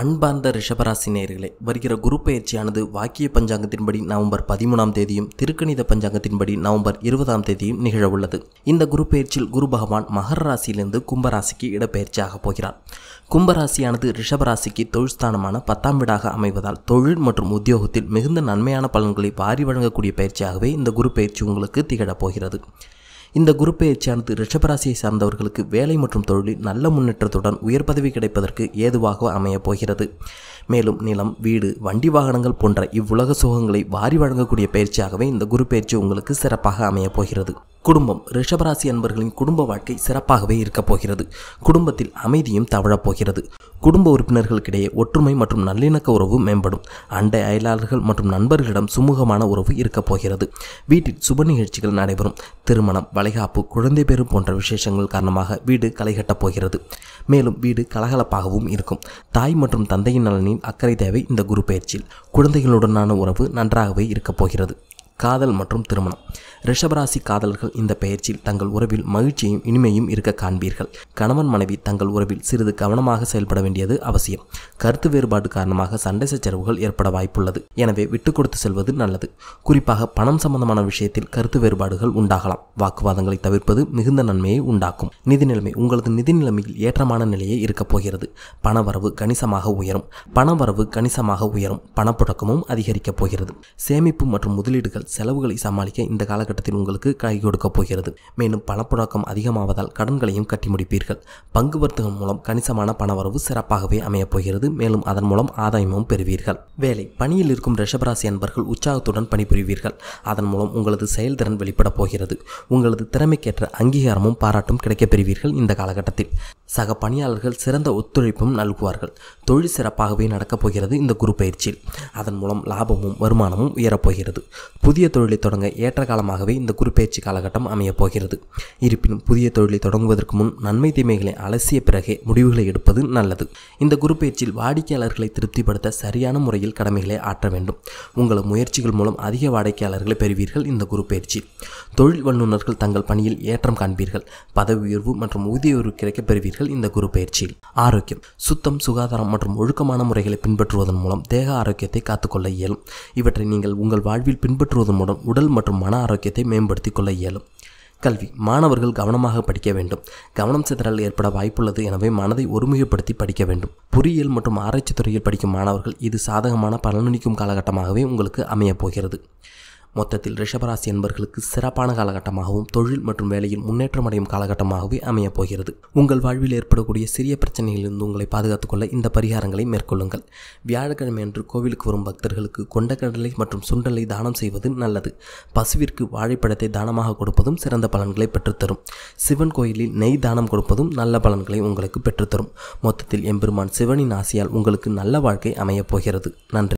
அன்பார்ந்த ரிஷபராசி நேர்களே வருகிற குரு பயிற்சியானது வாக்கிய பஞ்சாங்கத்தின்படி நவம்பர் பதிமூணாம் தேதியும் திருக்கணித பஞ்சாங்கத்தின்படி நவம்பர் இருபதாம் தேதியும் நிகழவுள்ளது இந்த குரு பயிற்சியில் குரு பகவான் மகர ராசியிலிருந்து கும்பராசிக்கு இடப்பெயர்ச்சியாக போகிறார் கும்பராசியானது ரிஷபராசிக்கு தொழில் ஸ்தானமான பத்தாம் வீடாக அமைவதால் தொழில் மற்றும் உத்தியோகத்தில் மிகுந்த நன்மையான பலன்களை வாரி வழங்கக்கூடிய பயிற்சியாகவே இந்த குரு பயிற்சி உங்களுக்கு திகழப் போகிறது இந்த குரு பயிற்சியானது ரிஷபராசியை சார்ந்தவர்களுக்கு வேலை மற்றும் தொழிலில் நல்ல முன்னேற்றத்துடன் உயர் பதவி கிடைப்பதற்கு ஏதுவாக அமையப் போகிறது மேலும் நிலம் வீடு வண்டி வாகனங்கள் போன்ற இவ்வுலக சுகங்களை வாரி வழங்கக்கூடிய பயிற்சியாகவே இந்த குரு பயிற்சி உங்களுக்கு சிறப்பாக அமையப் போகிறது குடும்பம் ரிஷபராசி அன்பர்களின் குடும்ப வாழ்க்கை சிறப்பாகவே இருக்கப் போகிறது குடும்பத்தில் அமைதியும் தவழப்போகிறது குடும்ப உறுப்பினர்களுக்கிடையே ஒற்றுமை மற்றும் நல்லிணக்க உறவு மேம்படும் அண்டை அயலாளர்கள் மற்றும் நண்பர்களிடம் சுமூகமான உறவு இருக்கப் போகிறது வீட்டில் சுப நிகழ்ச்சிகள் நடைபெறும் திருமணம் வளைகாப்பு குழந்தை பெறும் போன்ற விசேஷங்கள் காரணமாக வீடு களைகட்டப் போகிறது மேலும் வீடு கலகலப்பாகவும் இருக்கும் தாய் மற்றும் தந்தையின் நலனின் அக்கறை தேவை இந்த குரு பயிற்சியில் குழந்தைகளுடனான உறவு நன்றாகவே இருக்கப் போகிறது காதல் மற்றும் திருமணம் ரிஷபராசி காதலர்கள் இந்த பெயர்ச்சியில் தங்கள் உறவில் மகிழ்ச்சியும் இனிமையும் இருக்க காண்பீர்கள் கணவன் மனைவி தங்கள் உறவில் சிறிது கவனமாக செயல்பட வேண்டியது அவசியம் கருத்து வேறுபாடு காரணமாக சண்டை சச்சரவுகள் ஏற்பட வாய்ப்புள்ளது எனவே விட்டு கொடுத்து செல்வது நல்லது குறிப்பாக பணம் சம்பந்தமான விஷயத்தில் கருத்து வேறுபாடுகள் உண்டாகலாம் வாக்குவாதங்களை தவிர்ப்பது மிகுந்த நன்மையை உண்டாக்கும் நிதி நிலைமை உங்களது நிதி நிலைமையில் ஏற்றமான நிலையே இருக்கப் போகிறது பணவரவு கணிசமாக உயரும் பணவரவு கணிசமாக உயரும் பணப்புழக்கமும் அதிகரிக்கப் போகிறது சேமிப்பு மற்றும் முதலீடுகள் உங்கள் செலவுகளை சமாளிக்க இந்த காலகட்டத்தில் உங்களுக்கு கை கொடுக்க போகிறது மேலும் பணப்புழக்கம் அதிகமாவதால் கடன்களையும் கட்டி முடிப்பீர்கள் பங்கு வர்த்தகம் மூலம் கணிசமான பணவரவு சிறப்பாகவே அமையப் போகிறது மேலும் அதன் மூலம் ஆதாயமும் பெறுவீர்கள் வேலை பணியில் இருக்கும் ரிஷபராசி அன்பர்கள் உற்சாகத்துடன் பணிபுரிவீர்கள் அதன் மூலம் உங்களது செயல்திறன் வெளிப்படப் போகிறது உங்களது திறமைக்கேற்ற அங்கீகாரமும் பாராட்டும் கிடைக்கப் பெறுவீர்கள் இந்த காலகட்டத்தில் சக பணியாளர்கள் சிறந்த ஒத்துழைப்பும் நல்குவார்கள் தொழில் சிறப்பாகவே நடக்கப் போகிறது இந்த குரு பயிற்சியில் அதன் மூலம் லாபமும் வருமானமும் உயரப்போகிறது புதிய தொழிலை தொடங்க ஏற்ற காலமாகவே இந்த குரு பயிற்சி காலகட்டம் அமையப் போகிறது இருப்பினும் புதிய தொழிலை தொடங்குவதற்கு முன் நன்மை தீமைகளை அலசிய பிறகே முடிவுகளை எடுப்பது நல்லது இந்த குரு பயிற்சியில் வாடிக்கையாளர்களை திருப்திப்படுத்த சரியான முறையில் கடமைகளை ஆற்ற வேண்டும் உங்கள் முயற்சிகள் மூலம் அதிக வாடிக்கையாளர்களை பெறுவீர்கள் இந்த குரு பயிற்சி தொழில் வல்லுநர்கள் தங்கள் பணியில் ஏற்றம் காண்பீர்கள் பதவி உயர்வு மற்றும் ஊதிய உயர்வு கிடைக்கப் பெறுவீர்கள் பெறுவீர்கள் இந்த குரு பயிற்சியில் ஆரோக்கியம் சுத்தம் சுகாதாரம் மற்றும் ஒழுக்கமான முறைகளை பின்பற்றுவதன் மூலம் தேக ஆரோக்கியத்தை காத்துக்கொள்ள இயலும் இவற்றை நீங்கள் உங்கள் வாழ்வில் பின்பற்றுவதன் மூலம் உடல் மற்றும் மன ஆரோக்கியத்தை மேம்படுத்திக் கொள்ள இயலும் கல்வி மாணவர்கள் கவனமாக படிக்க வேண்டும் கவனம் சிதறல் ஏற்பட வாய்ப்புள்ளது எனவே மனதை ஒருமுகப்படுத்தி படிக்க வேண்டும் பொறியியல் மற்றும் ஆராய்ச்சி துறையில் படிக்கும் மாணவர்கள் இது சாதகமான பலனளிக்கும் காலகட்டமாகவே உங்களுக்கு அமையப் போகிறது மொத்தத்தில் ரிஷபராசி என்பர்களுக்கு சிறப்பான காலகட்டமாகவும் தொழில் மற்றும் வேலையில் முன்னேற்றம் அடையும் காலகட்டமாகவே அமையப் போகிறது உங்கள் வாழ்வில் ஏற்படக்கூடிய சிறிய பிரச்சனைகளிலிருந்து உங்களை பாதுகாத்துக் கொள்ள இந்த பரிகாரங்களை மேற்கொள்ளுங்கள் வியாழக்கிழமை அன்று கோவிலுக்கு வரும் பக்தர்களுக்கு கொண்டக்கடலை மற்றும் சுண்டலை தானம் செய்வது நல்லது பசுவிற்கு வாழைப்பழத்தை தானமாக கொடுப்பதும் சிறந்த பலன்களை பெற்றுத்தரும் சிவன் கோயிலில் நெய் தானம் கொடுப்பதும் நல்ல பலன்களை உங்களுக்கு பெற்றுத்தரும் மொத்தத்தில் எம்பெருமான் சிவனின் ஆசையால் உங்களுக்கு நல்ல வாழ்க்கை அமையப் போகிறது நன்றி